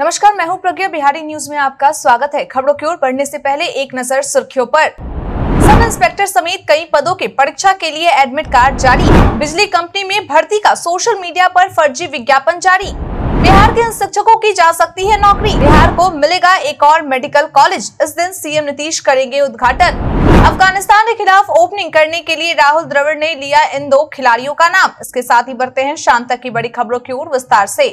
नमस्कार मैं हूं प्रज्ञा बिहारी न्यूज में आपका स्वागत है खबरों की ओर बढ़ने से पहले एक नजर सुर्खियों पर सब इंस्पेक्टर समेत कई पदों के परीक्षा के लिए एडमिट कार्ड जारी बिजली कंपनी में भर्ती का सोशल मीडिया पर फर्जी विज्ञापन जारी बिहार के इन शिक्षकों की जा सकती है नौकरी बिहार को मिलेगा एक और मेडिकल कॉलेज इस दिन सीएम नीतीश करेंगे उद्घाटन अफगानिस्तान के खिलाफ ओपनिंग करने के लिए राहुल द्रविड़ ने लिया इन दो खिलाड़ियों का नाम इसके साथ ही बढ़ते हैं शाम तक की बड़ी खबरों की ओर विस्तार ऐसी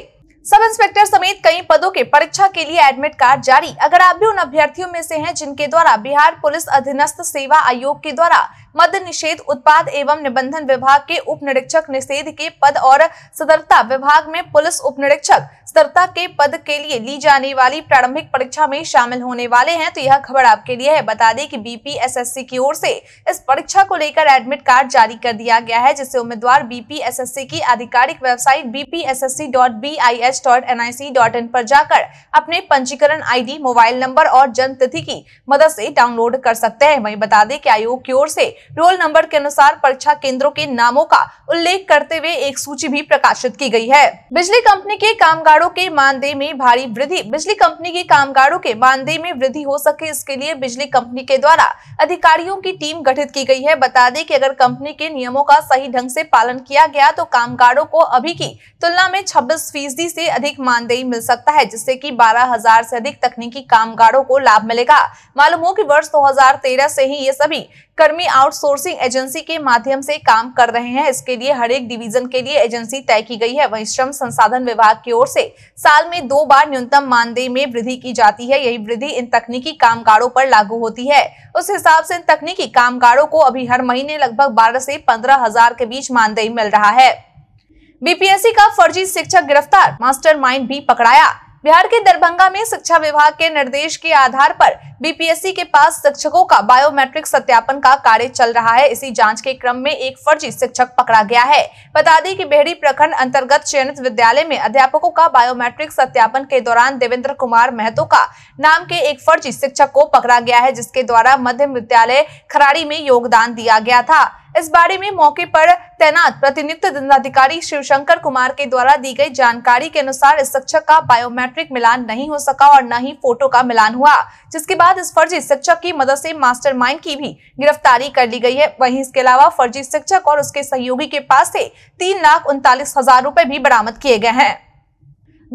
सब इंस्पेक्टर समेत कई पदों के परीक्षा के लिए एडमिट कार्ड जारी अगर आप भी उन अभ्यर्थियों में से हैं जिनके द्वारा बिहार पुलिस अधीनस्थ सेवा आयोग के द्वारा मद्य निषेध उत्पाद एवं निबंधन विभाग के उप निरीक्षक निषेध के पद और सदरता विभाग में पुलिस उप निरीक्षक सदरता के पद के लिए ली जाने वाली प्रारंभिक परीक्षा में शामिल होने वाले हैं तो यह खबर आपके लिए है बता दें कि बीपीएसएससी की ओर से इस परीक्षा को लेकर एडमिट कार्ड जारी कर दिया गया है जिससे उम्मीदवार बीपीएसएससी की आधिकारिक वेबसाइट bpssc.bis.nic.in पर जाकर अपने पंजीकरण आईडी मोबाइल नंबर और जन्म तिथि की मदद से डाउनलोड कर सकते हैं वही बता दें कि आयोग की ओर से रोल नंबर के अनुसार परीक्षा केंद्रों के नामों का उल्लेख करते हुए एक सूची भी प्रकाशित की गई है बिजली कंपनी के कामगारों के मानदेय में भारी वृद्धि बिजली कंपनी के कामगारों के मानदेय में वृद्धि हो सके इसके लिए बिजली कंपनी के द्वारा अधिकारियों की टीम गठित की गई है बता दें की अगर कंपनी के नियमों का सही ढंग ऐसी पालन किया गया तो कामगारों को अभी की तुलना में छब्बीस फीसदी ऐसी अधिक मानदेय मिल सकता है जिससे की बारह हजार अधिक तकनीकी कामगारों को लाभ मिलेगा मालूम हो कि वर्ष 2013 से ही ये सभी कर्मी आउटसोर्सिंग एजेंसी के माध्यम से काम कर रहे हैं इसके लिए हर एक डिवीजन के लिए एजेंसी तय की गई है वहीं श्रम संसाधन विभाग की ओर से साल में दो बार न्यूनतम मानदेय में वृद्धि की जाती है यही वृद्धि इन तकनीकी कामगारों पर लागू होती है उस हिसाब से इन तकनीकी कामगारों को अभी हर महीने लगभग बारह से पंद्रह हजार के बीच मानदेय मिल रहा है बीपीएससी का फर्जी शिक्षक गिरफ्तार मास्टर भी पकड़ाया बिहार के दरभंगा में शिक्षा विभाग के निर्देश के आधार पर बीपीएससी के पास शिक्षकों का बायोमेट्रिक सत्यापन का कार्य चल रहा है इसी जांच के क्रम में एक फर्जी शिक्षक पकड़ा गया है बता दें कि बेहरी प्रखंड अंतर्गत चयनित विद्यालय में अध्यापकों का बायोमेट्रिक सत्यापन के दौरान देवेंद्र कुमार महतो का नाम के एक फर्जी शिक्षक को पकड़ा गया है जिसके द्वारा मध्यम विद्यालय खराड़ी में योगदान दिया गया था इस बारे में मौके पर तैनात प्रतिनियुक्त दंडाधिकारी शिवशंकर कुमार के द्वारा दी गई जानकारी के अनुसार इस शिक्षक का बायोमेट्रिक मिलान नहीं हो सका और न ही फोटो का मिलान हुआ जिसके बाद इस फर्जी शिक्षक की मदद से मास्टरमाइंड की भी गिरफ्तारी कर ली गई है वहीं इसके अलावा फर्जी शिक्षक और उसके सहयोगी के पास से तीन लाख उनतालीस हजार रूपए भी बरामद किए गए हैं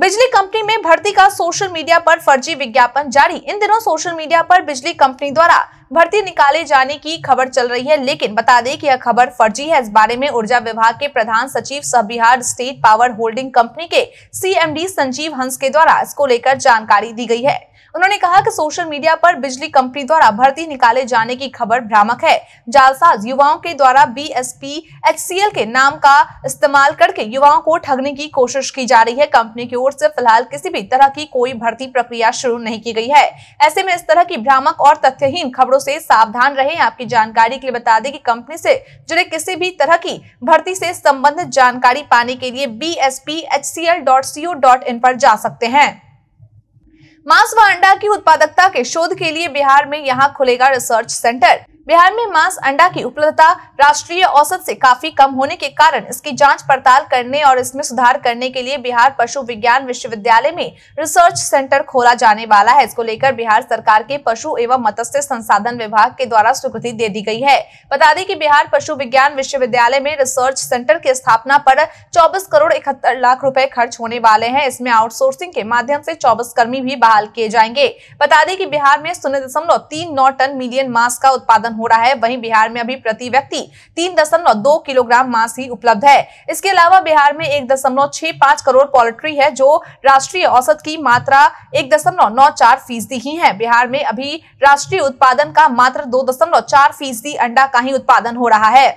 बिजली कंपनी में भर्ती का सोशल मीडिया पर फर्जी विज्ञापन जारी इन दिनों सोशल मीडिया पर बिजली कंपनी द्वारा भर्ती निकाले जाने की खबर चल रही है लेकिन बता दें कि यह खबर फर्जी है इस बारे में ऊर्जा विभाग के प्रधान सचिव सह Bihar state power holding company के सीएमडी संजीव हंस के द्वारा इसको लेकर जानकारी दी गई है उन्होंने कहा कि सोशल मीडिया पर बिजली कंपनी द्वारा भर्ती निकाले जाने की खबर भ्रामक है जालसाज युवाओं के द्वारा बी एस पी एचसीएल के नाम का इस्तेमाल करके युवाओं को ठगने की कोशिश की जा रही है कंपनी की ओर से फिलहाल किसी भी तरह की कोई भर्ती प्रक्रिया शुरू नहीं की गई है ऐसे में इस तरह की भ्रामक और तथ्यहीन खबरों से सावधान रहे आपकी जानकारी के लिए बता दें कि कंपनी से जुड़े किसी भी तरह की भर्ती से संबंधित जानकारी पाने के लिए B S P H C L dot C O dot I पर जा सकते हैं मांस व अंडा की उत्पादकता के शोध के लिए बिहार में यहाँ खुलेगा रिसर्च सेंटर बिहार में मांस अंडा की उपलब्धता राष्ट्रीय औसत से काफी कम होने के कारण इसकी जांच पड़ताल करने और इसमें सुधार करने के लिए बिहार पशु विज्ञान विश्वविद्यालय में रिसर्च सेंटर खोला जाने वाला है इसको लेकर बिहार सरकार के पशु एवं मत्स्य संसाधन विभाग के द्वारा स्वीकृति दे दी गई है बता दें की बिहार पशु विज्ञान विश्वविद्यालय में रिसर्च सेंटर की स्थापना पर चौबीस करोड़ इकहत्तर लाख रूपए खर्च होने वाले है इसमें आउटसोर्सिंग के माध्यम से चौबीस कर्मी भी बहाल किए जाएंगे बता दें की बिहार में शून्य दशमलव तीन नौ टन मिलियन मास का उत्पादन हो रहा है वहीं बिहार में अभी प्रति व्यक्ति तीन दशमलव दो किलोग्राम मांस ही उपलब्ध है इसके अलावा बिहार में एक दशमलव छह पांच करोड़ पोल्ट्री है जो राष्ट्रीय औसत की मात्रा एक दशमलव नौ चार फीसदी ही है बिहार में अभी राष्ट्रीय उत्पादन का मात्र दो दशमलव चार फीसदी अंडा का ही उत्पादन हो रहा है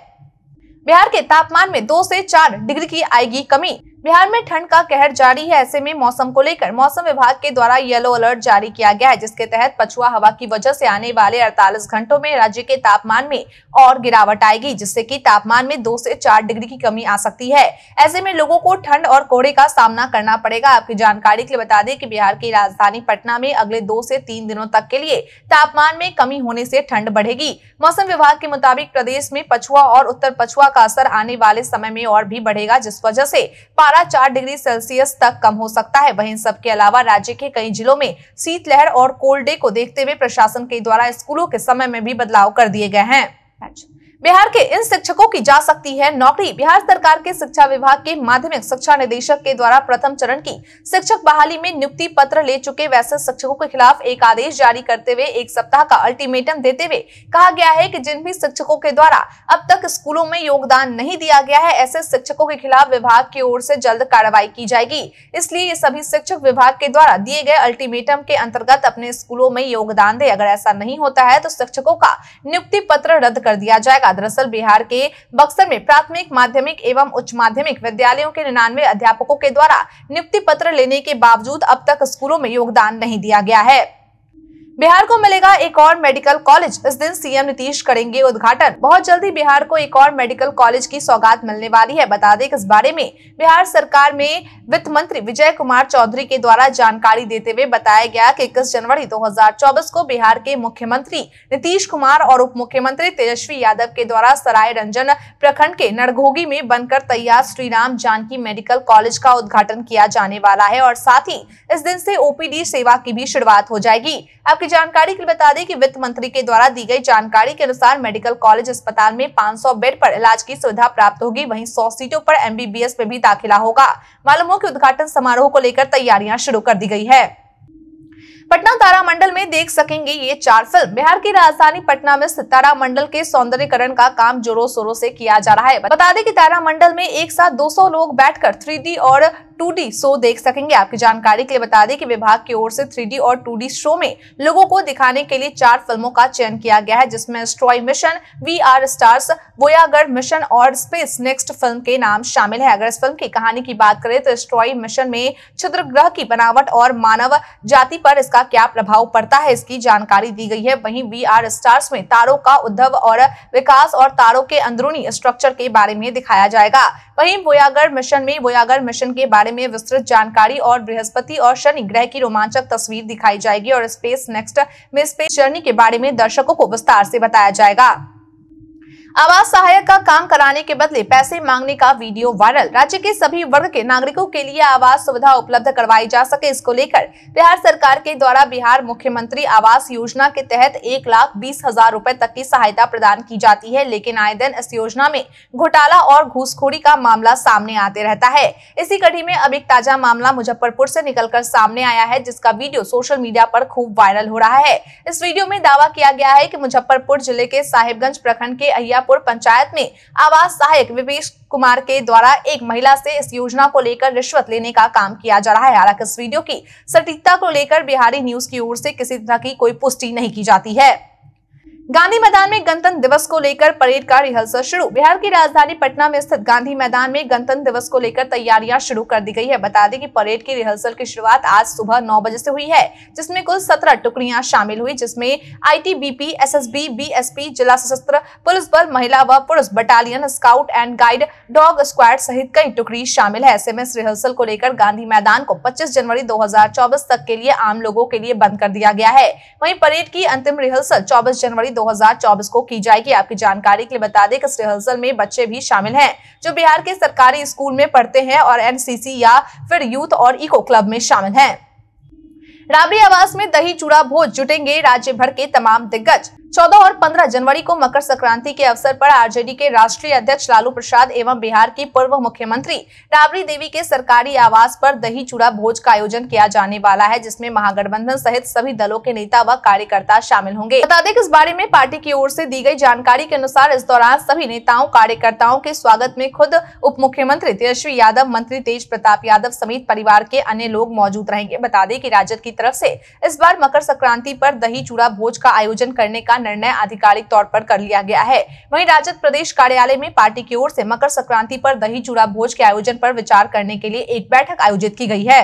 बिहार के तापमान में दो से चार डिग्री की आएगी कमी बिहार में ठंड का कहर जारी है ऐसे में मौसम को लेकर मौसम विभाग के द्वारा येलो अलर्ट जारी किया गया है जिसके तहत पछुआ हवा की वजह से आने वाले 48 घंटों में राज्य के तापमान में और गिरावट आएगी जिससे कि तापमान में दो से चार डिग्री की कमी आ सकती है ऐसे में लोगों को ठंड और कोहरे का सामना करना पड़ेगा आपकी जानकारी के लिए बता दें की बिहार की राजधानी पटना में अगले दो से तीन दिनों तक के लिए तापमान में कमी होने से ठंड बढ़ेगी मौसम विभाग के मुताबिक प्रदेश में पछुआ और उत्तर पछुआ का असर आने वाले समय में और भी बढ़ेगा जिस वजह से पारा पारा चार डिग्री सेल्सियस तक कम हो सकता है वहीं सबके अलावा राज्य के कई जिलों में शीतलहर और कोल्ड डे को देखते हुए प्रशासन के द्वारा स्कूलों के समय में भी बदलाव कर दिए गए हैं बिहार के इन शिक्षकों की जा सकती है नौकरी बिहार सरकार के शिक्षा विभाग के माध्यमिक शिक्षा निदेशक के द्वारा प्रथम चरण की शिक्षक बहाली में नियुक्ति पत्र ले चुके वैसे शिक्षकों के खिलाफ एक आदेश जारी करते हुए एक सप्ताह का अल्टीमेटम देते हुए कहा गया है कि जिन भी शिक्षकों के द्वारा अब तक स्कूलों में योगदान नहीं दिया गया है ऐसे शिक्षकों के खिलाफ विभाग की ओर से जल्द कार्रवाई की जाएगी इसलिए ये सभी शिक्षक विभाग के द्वारा दिए गए अल्टीमेटम के अंतर्गत अपने स्कूलों में योगदान दे अगर ऐसा नहीं होता है तो शिक्षकों का नियुक्ति पत्र रद्द कर दिया जाएगा दरअसल बिहार के बक्सर में प्राथमिक माध्यमिक एवं उच्च माध्यमिक विद्यालयों के निन्यानवे अध्यापकों के द्वारा नियुक्ति पत्र लेने के बावजूद अब तक स्कूलों में योगदान नहीं दिया गया है बिहार को मिलेगा एक और मेडिकल कॉलेज इस दिन सीएम नीतीश करेंगे उद्घाटन बहुत जल्दी बिहार को एक और मेडिकल कॉलेज की सौगात मिलने वाली है बता दें इस बारे में बिहार सरकार में वित्त मंत्री विजय कुमार चौधरी के द्वारा जानकारी देते हुए बताया गया कि इक्कीस जनवरी 2024 को बिहार के मुख्यमंत्री नीतीश कुमार और उप मुख्यमंत्री तेजस्वी यादव के द्वारा सराय रंजन प्रखंड के नरघोगी में बनकर तैयार श्री राम जानकी मेडिकल कॉलेज का उद्घाटन किया जाने वाला है और साथ ही इस दिन से ओपीडी सेवा की भी शुरुआत हो जाएगी अब आपकी जानकारी के लिए बता दें कि वित्त मंत्री के द्वारा दी गई जानकारी के अनुसार मेडिकल कॉलेज अस्पताल में 500 बेड पर इलाज की सुविधा प्राप्त होगी वहीं 100 सीटों पर एमबीबीएस में भी दाखिला होगा मालूम हो कि उद्घाटन समारोह को लेकर तैयारियां शुरू कर दी गई है पटना तारामंडल में देख सकेंगे ये चार फिल्म बिहार की राजधानी पटना में स्थित तारामंडल के सौंदर्यकरण का काम जोरों शोरों से किया जा रहा है बता दें कि तारामंडल में एक साथ 200 लोग बैठकर 3D और टू शो देख सकेंगे आपकी जानकारी के लिए बता दें कि विभाग की ओर से थ्री और टू शो में लोगों को दिखाने के लिए चार फिल्मों का चयन किया गया है जिसमें स्ट्रॉय mission we are stars Voyager mission और स्पेस नेक्स्ट फिल्म के नाम शामिल है अगर इस फिल्म की कहानी की बात करें तो स्ट्रॉय मिशन में छुद्र ग्रह की बनावट और मानव जाति पर इसका क्या प्रभाव पड़ता है इसकी जानकारी दी गई है वहीं वी आर स्टार्स में तारों का उद्धव और विकास और तारों के अंदरूनी स्ट्रक्चर के बारे में दिखाया जाएगा वहीं बोयागर मिशन में बोयागर मिशन के बारे में विस्तृत जानकारी और बृहस्पति और शनि ग्रह की रोमांचक तस्वीर दिखाई जाएगी और स्पेस नेक्स्ट में स्पेस जर्नी के बारे में दर्शकों को विस्तार से बताया जाएगा आवास सहायक का काम कराने के बदले पैसे मांगने का वीडियो वायरल राज्य के सभी वर्ग के नागरिकों के लिए आवास सुविधा उपलब्ध करवाई जा सके इसको लेकर बिहार सरकार के द्वारा बिहार मुख्यमंत्री आवास योजना के तहत एक लाख बीस हजार रूपए तक की सहायता प्रदान की जाती है लेकिन आए दिन इस योजना में घोटाला और घूसखोरी का मामला सामने आते रहता है इसी कड़ी में अब एक ताजा मामला मुजफ्फरपुर ऐसी निकलकर सामने आया है जिसका वीडियो सोशल मीडिया आरोप खूब वायरल हो रहा है इस वीडियो में दावा किया गया है की मुजफ्फरपुर जिले के साहिबगंज प्रखंड के अहिया मीरापुर पंचायत में आवास सहायक विवेश कुमार के द्वारा एक महिला से इस योजना को लेकर रिश्वत लेने का काम किया जा रहा है हालांकि इस वीडियो की सटीकता को लेकर बिहारी न्यूज की ओर से किसी तरह की कोई पुष्टि नहीं की जाती है गांधी मैदान में गणतंत्र दिवस को लेकर परेड का रिहर्सल शुरू बिहार की राजधानी पटना में स्थित गांधी मैदान में गणतंत्र दिवस को लेकर तैयारियां शुरू कर दी गई है बता दें कि परेड की रिहर्सल की शुरुआत आज सुबह 9 बजे से हुई है जिसमें कुल 17 टुकड़ियां शामिल हुई जिसमें आईटीबीपी, एसएसबी, बीएसपी, जिला सशस्त्र पुलिस बल महिला व पुरुष battalion scout and guide dog squad सहित कई टुकड़ी शामिल है ऐसे में रिहर्सल को लेकर गांधी मैदान को पच्चीस जनवरी दो तक के लिए आम लोगों के लिए बंद कर दिया गया है वही परेड की अंतिम रिहर्सल चौबीस जनवरी 2024 को की जाएगी आपकी जानकारी के लिए बता दें कि इस रिहर्सल में बच्चे भी शामिल हैं जो बिहार के सरकारी स्कूल में पढ़ते हैं और एनसीसी या फिर यूथ और इको क्लब में शामिल है राबड़ी आवास में दही चूड़ा भोज जुटेंगे राज्य भर के तमाम दिग्गज चौदह और पंद्रह जनवरी को मकर संक्रांति के अवसर पर आरजेडी के राष्ट्रीय अध्यक्ष लालू प्रसाद एवं बिहार की पूर्व मुख्यमंत्री राबड़ी देवी के सरकारी आवास पर दही चूड़ा भोज का आयोजन किया जाने वाला है जिसमें महागठबंधन सहित सभी दलों के नेता व कार्यकर्ता शामिल होंगे बता दें इस बारे में पार्टी की ओर ऐसी दी गयी जानकारी के अनुसार इस दौरान सभी नेताओं कार्यकर्ताओं के स्वागत में खुद उप मुख्यमंत्री तेजस्वी यादव मंत्री तेज प्रताप यादव समेत परिवार के अन्य लोग मौजूद रहेंगे बता दें की राजद की तरफ ऐसी इस बार मकर संक्रांति आरोप दही चूड़ा भोज का आयोजन करने का निर्णय आधिकारिक तौर पर कर लिया गया है वहीं राजद प्रदेश कार्यालय में पार्टी की ओर से मकर संक्रांति पर दही चूड़ा भोज के आयोजन पर विचार करने के लिए एक बैठक आयोजित की गई है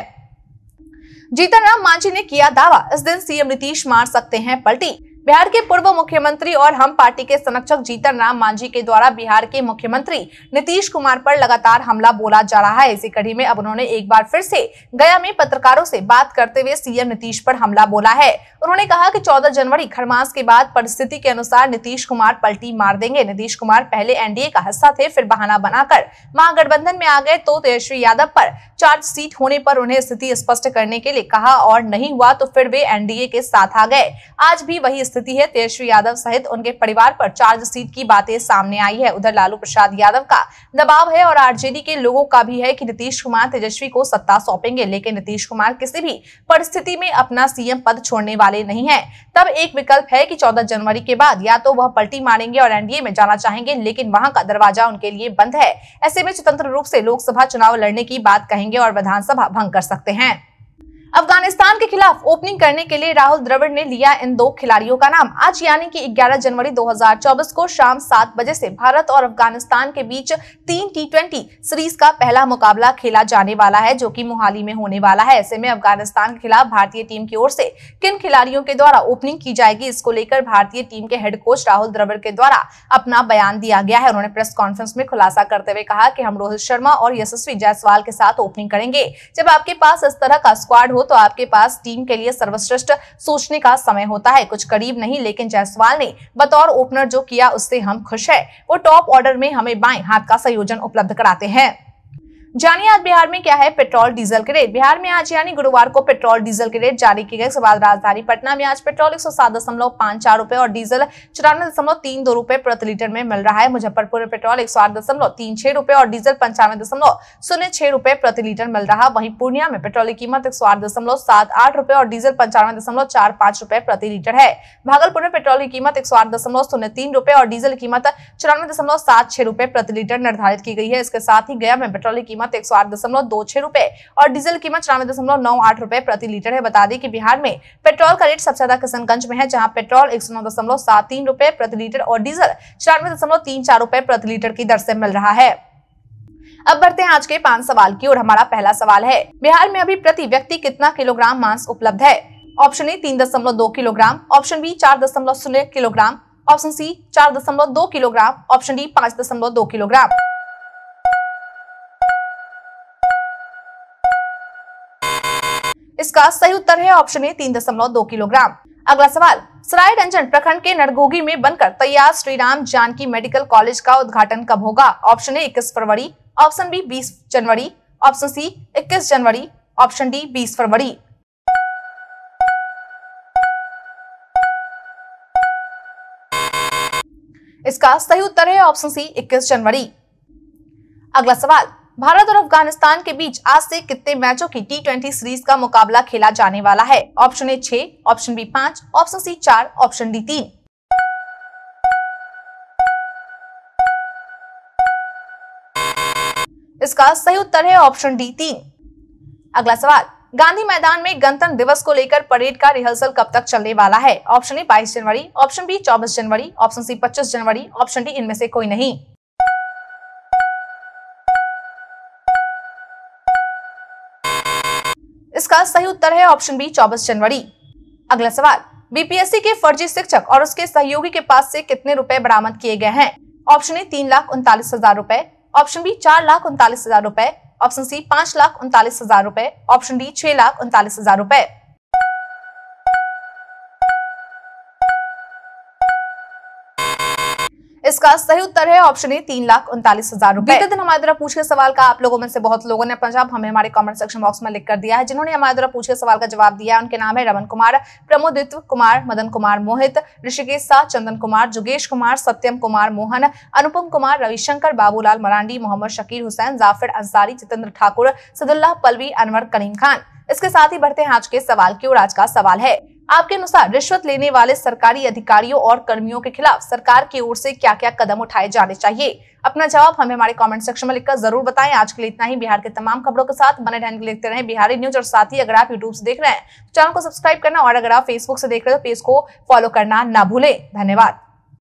जीतन राम मांझी ने किया दावा इस दिन सीएम नीतीश मार सकते हैं पलटी बिहार के पूर्व मुख्यमंत्री और हम पार्टी के संरक्षक जीतन राम मांझी के द्वारा बिहार के मुख्यमंत्री नीतीश कुमार पर लगातार हमला बोला जा रहा है इसी कड़ी में अब उन्होंने एक बार फिर से गया में पत्रकारों से बात करते हुए सीएम नीतीश पर हमला बोला है उन्होंने कहा कि 14 जनवरी खरमास के बाद परिस्थिति के अनुसार नीतीश कुमार पलटी मार देंगे नीतीश कुमार पहले एनडीए का हिस्सा थे फिर बहाना बनाकर महागठबंधन में आ गए तो तेजस्वी यादव पर सीट होने पर उन्हें स्थिति स्पष्ट करने के लिए कहा और नहीं हुआ तो फिर वे एनडीए के साथ आ गए आज भी वही स्थिति है तेजस्वी यादव सहित उनके परिवार पर सीट की बातें सामने आई है उधर लालू प्रसाद यादव का दबाव है और आरजेडी के लोगों का भी है कि नीतीश कुमार तेजस्वी को सत्ता सौंपेंगे लेकिन नीतीश कुमार किसी भी परिस्थिति में अपना सीएम पद छोड़ने वाले वाले नहीं है तब एक विकल्प है कि 14 जनवरी के बाद या तो वह पलटी मारेंगे और एनडीए में जाना चाहेंगे लेकिन वहां का दरवाजा उनके लिए बंद है ऐसे में स्वतंत्र रूप से लोकसभा चुनाव लड़ने की बात कहेंगे और विधानसभा भंग कर सकते हैं अफगानिस्तान के खिलाफ ओपनिंग करने के लिए राहुल द्रविड़ ने लिया इन दो खिलाड़ियों का नाम आज यानी कि 11 जनवरी 2024 को शाम सात बजे से भारत और अफगानिस्तान के बीच तीन टी ट्वेंटी सीरीज का पहला मुकाबला खेला जाने वाला है जो कि मोहाली में होने वाला है ऐसे में अफगानिस्तान के खिलाफ भारतीय टीम की ओर से किन खिलाड़ियों के द्वारा ओपनिंग की जाएगी इसको लेकर भारतीय टीम के हेड कोच राहुल द्रविड़ के द्वारा अपना बयान दिया गया है उन्होंने प्रेस कॉन्फ्रेंस में खुलासा करते हुए कहा कि हम रोहित शर्मा और यशस्वी जायसवाल के साथ ओपनिंग करेंगे जब आपके पास इस तरह का स्क्वाड हो हो तो आपके पास टीम के लिए सर्वश्रेष्ठ सोचने का समय होता है कुछ करीब नहीं लेकिन जायसवाल ने बतौर ओपनर जो किया उससे हम खुश है वो टॉप ऑर्डर में हमें बाएं हाथ का संयोजन उपलब्ध कराते हैं जानिए आज बिहार में क्या है पेट्रोल डीजल के रेट बिहार में आज यानी गुरुवार को पेट्रोल डीजल के रेट जारी किए गए इसके बाद राजधानी पटना में आज पेट्रोल एक सौ सात दशमलव चार रुपए और डीजल चौरानवे दशमलव तीन दो रुपए प्रति लीटर में मिल रहा है मुजफ्फरपुर में पेट्रोल एक सौ आठ दशमलव तीन छह रुपए और डीजल पंचानवे दशमलव शून्य छह रुपए प्रति लीटर मिल रहा वहीं पूर्णिया में पेट्रोल की कीमत एक सौ आठ दशमलव सात आठ रुपए और डीजल पंचानवे दशमलव चार रुपए प्रति लीटर है भागलपुर में पेट्रोल की कीमत एक सौ आठ दशमलव शून्य तीन और डीजल कीमत चौरानवे दशमलव सात छह रुपए प्रति लीटर निर्धारित की गई है इसके साथ ही गया में पेट्रोल की कीमत एक सौ और डीजल कीमत चौरानवे रुपए प्रति लीटर है बता दें कि बिहार में पेट्रोल का रेट सबसे ज्यादा किशनगंज में है जहां पेट्रोल एक रूपए प्रति लीटर और डीजल चौरानवे रूपए प्रति लीटर की दर से मिल रहा है अब बढ़ते हैं आज के पांच सवाल की और हमारा पहला सवाल है बिहार में अभी प्रति व्यक्ति कितना किलोग्राम मांस उपलब्ध है ऑप्शन ए तीन दशमलव दो किलोग्राम ऑप्शन बी चार दशमलव शून्य किलोग्राम ऑप्शन सी चार दशमलव दो किलोग्राम ऑप्शन डी पांच दशमलव दो किलोग्राम इसका सही उत्तर है ऑप्शन ए तीन दशमलव दो किलोग्राम अगला सवाल सराय रंजन प्रखंड के नरगोगी में बनकर तैयार श्री राम जानकी मेडिकल कॉलेज का उद्घाटन कब होगा ऑप्शन ए इक्कीस फरवरी ऑप्शन बी बीस जनवरी ऑप्शन सी इक्कीस जनवरी ऑप्शन डी बीस फरवरी इसका सही उत्तर है ऑप्शन सी 21 जनवरी अगला सवाल भारत और अफगानिस्तान के बीच आज से कितने मैचों की टी ट्वेंटी सीरीज का मुकाबला खेला जाने वाला है ऑप्शन ए छह ऑप्शन बी पाँच ऑप्शन सी चार ऑप्शन डी तीन इसका सही उत्तर है ऑप्शन डी तीन अगला सवाल गांधी मैदान में गणतंत्र दिवस को लेकर परेड का रिहर्सल कब तक चलने वाला है ऑप्शन ए बाईस जनवरी ऑप्शन बी चौबीस जनवरी ऑप्शन सी पच्चीस जनवरी ऑप्शन डी इनमें से कोई नहीं इसका सही उत्तर है ऑप्शन बी चौबीस जनवरी अगला सवाल बीपीएससी के फर्जी शिक्षक और उसके सहयोगी के पास से कितने रुपए बरामद किए गए हैं ऑप्शन ए तीन लाख उनतालीस हजार रूपए ऑप्शन बी चार लाख उनतालीस हजार रूपए ऑप्शन सी पांच लाख उनतालीस हजार रूपए ऑप्शन डी छह लाख उनतालीस हजार रूपए इसका सही उत्तर है ऑप्शन ए तीन लाख उनतालीस हजार रुपए बीते दिन हमारे द्वारा पूछे सवाल का आप लोगों में से बहुत लोगों ने पंजाब हमें हमारे कमेंट सेक्शन बॉक्स में लिख कर दिया है जिन्होंने हमारे द्वारा पूछे सवाल का जवाब दिया है उनके नाम है रमन कुमार प्रमोदित्व कुमार मदन कुमार मोहित ऋषिकेश शाह चंदन कुमार जुगेश कुमार सत्यम कुमार मोहन अनुपम कुमार रविशंकर बाबूलाल मरांडी मोहम्मद शकीर हुसैन जाफिर अंसारी जितेंद्र ठाकुर सदुल्लाह पलवी अनवर करीम खान इसके साथ ही बढ़ते हैं आज के सवाल की ओर आज का सवाल है आपके अनुसार रिश्वत लेने वाले सरकारी अधिकारियों और कर्मियों के खिलाफ सरकार की ओर से क्या क्या कदम उठाए जाने चाहिए अपना जवाब हमें हमारे कमेंट सेक्शन में लिखकर जरूर बताएं आज के लिए इतना ही बिहार के तमाम खबरों के साथ बने रहने के लिए लिखते रहे बिहारी न्यूज और साथ ही अगर आप यूट्यूब से देख रहे हैं तो चैनल को सब्सक्राइब करना और अगर आप फेसबुक से देख रहे हो तो पेज को फॉलो करना ना भूलें धन्यवाद